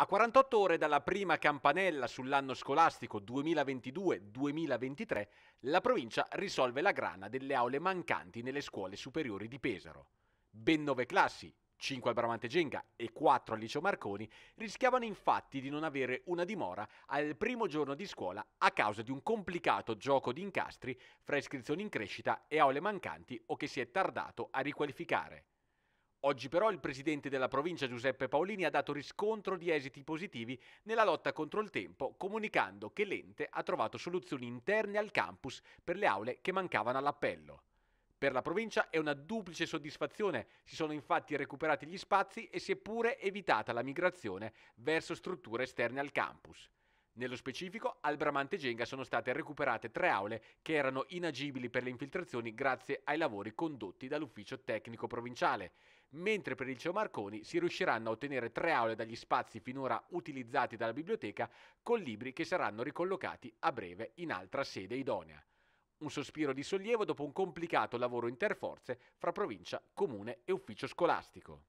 A 48 ore dalla prima campanella sull'anno scolastico 2022-2023, la provincia risolve la grana delle aule mancanti nelle scuole superiori di Pesaro. Ben nove classi, 5 al Bramante Genga e 4 al Liceo Marconi, rischiavano infatti di non avere una dimora al primo giorno di scuola a causa di un complicato gioco di incastri fra iscrizioni in crescita e aule mancanti o che si è tardato a riqualificare. Oggi però il presidente della provincia Giuseppe Paolini ha dato riscontro di esiti positivi nella lotta contro il tempo, comunicando che l'ente ha trovato soluzioni interne al campus per le aule che mancavano all'appello. Per la provincia è una duplice soddisfazione, si sono infatti recuperati gli spazi e si è pure evitata la migrazione verso strutture esterne al campus. Nello specifico, al Bramante Genga sono state recuperate tre aule che erano inagibili per le infiltrazioni grazie ai lavori condotti dall'ufficio tecnico provinciale, mentre per il CEO Marconi si riusciranno a ottenere tre aule dagli spazi finora utilizzati dalla biblioteca con libri che saranno ricollocati a breve in altra sede idonea. Un sospiro di sollievo dopo un complicato lavoro interforze fra provincia, comune e ufficio scolastico.